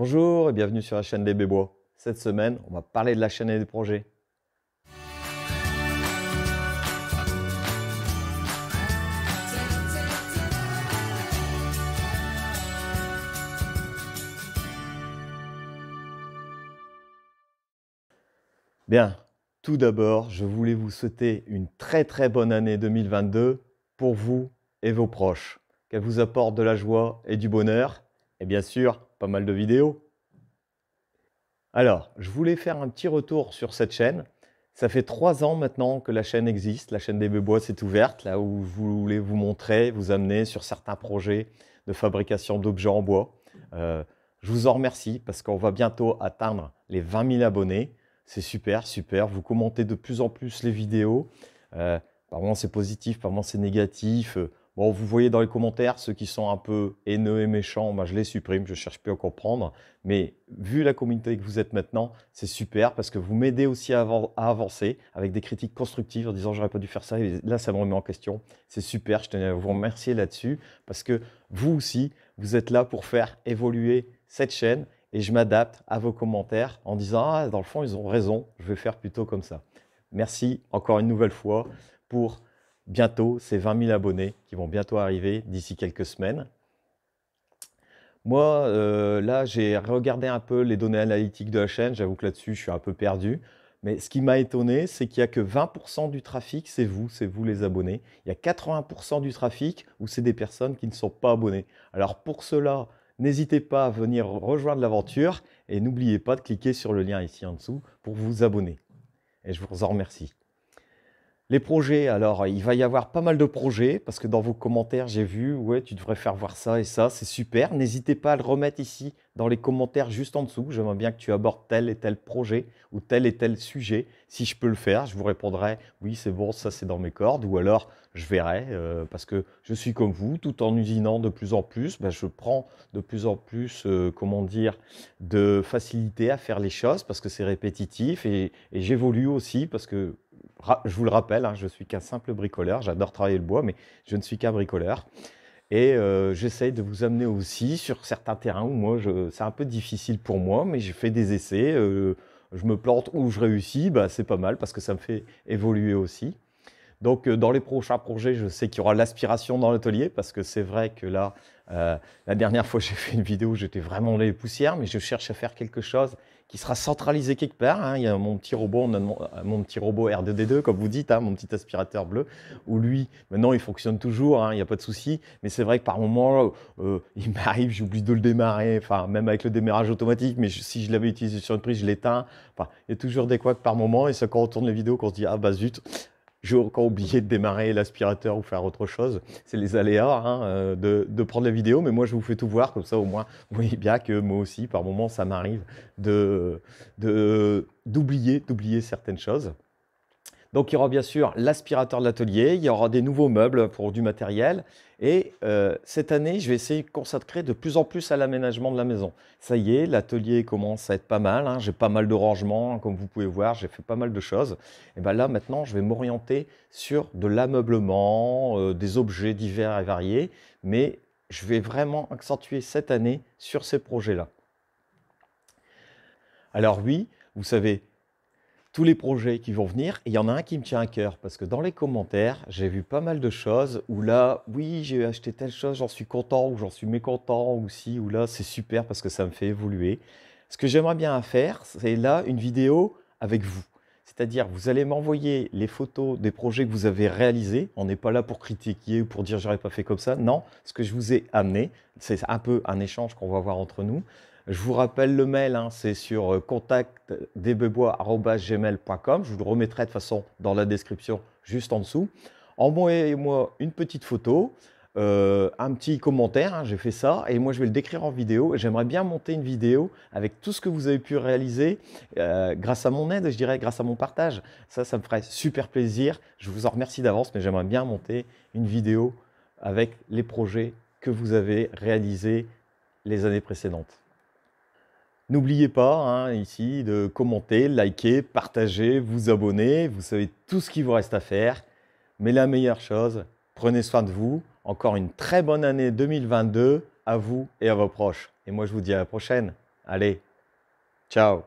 Bonjour et bienvenue sur la chaîne des Bébois. Cette semaine, on va parler de la chaîne et des projets. Bien, tout d'abord, je voulais vous souhaiter une très très bonne année 2022 pour vous et vos proches. Qu'elle vous apporte de la joie et du bonheur. Et bien sûr, pas mal de vidéos. Alors, je voulais faire un petit retour sur cette chaîne. Ça fait trois ans maintenant que la chaîne existe. La chaîne des Bois s'est ouverte, là où je voulais vous montrer, vous amener sur certains projets de fabrication d'objets en bois. Euh, je vous en remercie parce qu'on va bientôt atteindre les 20 000 abonnés. C'est super, super. Vous commentez de plus en plus les vidéos. Euh, par c'est positif, par c'est négatif. Euh, Bon, vous voyez dans les commentaires, ceux qui sont un peu haineux et méchants, ben je les supprime, je cherche plus à comprendre. Mais vu la communauté que vous êtes maintenant, c'est super parce que vous m'aidez aussi à, avancer avec des critiques constructives en disant j'aurais pas dû faire ça et là ça me remet en question. C'est super, je tenais à vous remercier là-dessus parce que vous aussi, vous êtes là pour faire évoluer cette chaîne et je m'adapte à vos commentaires en disant ah, dans le fond, ils ont raison, je vais faire plutôt comme ça. Merci encore une nouvelle fois pour bientôt ces 20 000 abonnés qui vont bientôt arriver d'ici quelques semaines. Moi, euh, là, j'ai regardé un peu les données analytiques de la chaîne. J'avoue que là-dessus, je suis un peu perdu. Mais ce qui m'a étonné, c'est qu'il n'y a que 20% du trafic, c'est vous, c'est vous les abonnés. Il y a 80% du trafic où c'est des personnes qui ne sont pas abonnées. Alors pour cela, n'hésitez pas à venir rejoindre l'aventure et n'oubliez pas de cliquer sur le lien ici en dessous pour vous abonner. Et je vous en remercie. Les projets, alors il va y avoir pas mal de projets parce que dans vos commentaires j'ai vu ouais tu devrais faire voir ça et ça, c'est super. N'hésitez pas à le remettre ici dans les commentaires juste en dessous. J'aimerais bien que tu abordes tel et tel projet ou tel et tel sujet. Si je peux le faire, je vous répondrai oui c'est bon, ça c'est dans mes cordes ou alors je verrai euh, parce que je suis comme vous, tout en usinant de plus en plus, ben, je prends de plus en plus euh, comment dire de facilité à faire les choses parce que c'est répétitif et j'évolue aussi parce que je vous le rappelle, hein, je suis qu'un simple bricoleur. J'adore travailler le bois, mais je ne suis qu'un bricoleur. Et euh, j'essaye de vous amener aussi sur certains terrains où moi, c'est un peu difficile pour moi, mais j'ai fait des essais. Euh, je me plante ou je réussis, bah, c'est pas mal parce que ça me fait évoluer aussi. Donc, euh, dans les prochains projets, je sais qu'il y aura l'aspiration dans l'atelier, parce que c'est vrai que là, euh, la dernière fois, j'ai fait une vidéo où j'étais vraiment les poussières, mais je cherche à faire quelque chose qui sera centralisé quelque part. Hein. Il y a mon petit robot, euh, mon, petit robot R2D2, comme vous dites, hein, mon petit aspirateur bleu, où lui, maintenant, il fonctionne toujours, hein, il n'y a pas de souci. Mais c'est vrai que par moment, il m'arrive, j'oublie de le démarrer, enfin, même avec le démarrage automatique, mais si je l'avais utilisé sur une prise, je l'éteins. Enfin, il y a toujours des couacs par moment, et c'est quand on tourne les vidéos qu'on se dit, ah bah zut, j'ai encore oublié de démarrer l'aspirateur ou faire autre chose. C'est les aléas hein, euh, de, prendre la vidéo, mais moi je vous fais tout voir, comme ça au moins vous voyez bien que moi aussi, par moments, ça m'arrive d'oublier de, d'oublier certaines choses. Donc il y aura bien sûr l'aspirateur de l'atelier, il y aura des nouveaux meubles pour du matériel. Et euh, cette année, je vais essayer de consacrer de plus en plus à l'aménagement de la maison. Ça y est, l'atelier commence à être pas mal. Hein. j'ai pas mal de rangements, hein, comme vous pouvez voir, j'ai fait pas mal de choses. Et ben là, maintenant, je vais m'orienter sur de l'ameublement, euh, des objets divers et variés. Mais je vais vraiment accentuer cette année sur ces projets-là. Alors oui, vous savez, tous les projets qui vont venir. il y en a un qui me tient à cœur parce que dans les commentaires, j'ai vu pas mal de choses où là, oui, j'ai acheté telle chose, j'en suis content ou j'en suis mécontent ou si ou là, c'est super parce que ça me fait évoluer. Ce que j'aimerais bien faire, c'est là une vidéo avec vous. C'est-à-dire, vous allez m'envoyer les photos des projets que vous avez réalisés. On n'est pas là pour critiquer ou pour dire j'aurais pas fait comme ça. Non, ce que je vous ai amené, c'est un peu un échange qu'on va avoir entre nous. Je vous rappelle le mail, hein, c'est sur euh, contactdbebois.com. Je vous le remettrai de façon dans la description juste en dessous. Envoyez-moi une petite photo, euh, un petit commentaire, hein, j'ai fait ça, et moi je vais le décrire en vidéo. J'aimerais bien monter une vidéo avec tout ce que vous avez pu réaliser euh, grâce à mon aide, je dirais, grâce à mon partage. Ça, ça me ferait super plaisir. Je vous en remercie d'avance, mais j'aimerais bien monter une vidéo avec les projets que vous avez réalisés les années précédentes. N'oubliez pas hein, ici de commenter, liker, partager, vous abonner. Vous savez tout ce qu'il vous reste à faire. Mais la meilleure chose, prenez soin de vous. Encore une très bonne année 2022 à vous et à vos proches. Et moi, je vous dis à la prochaine. Allez, ciao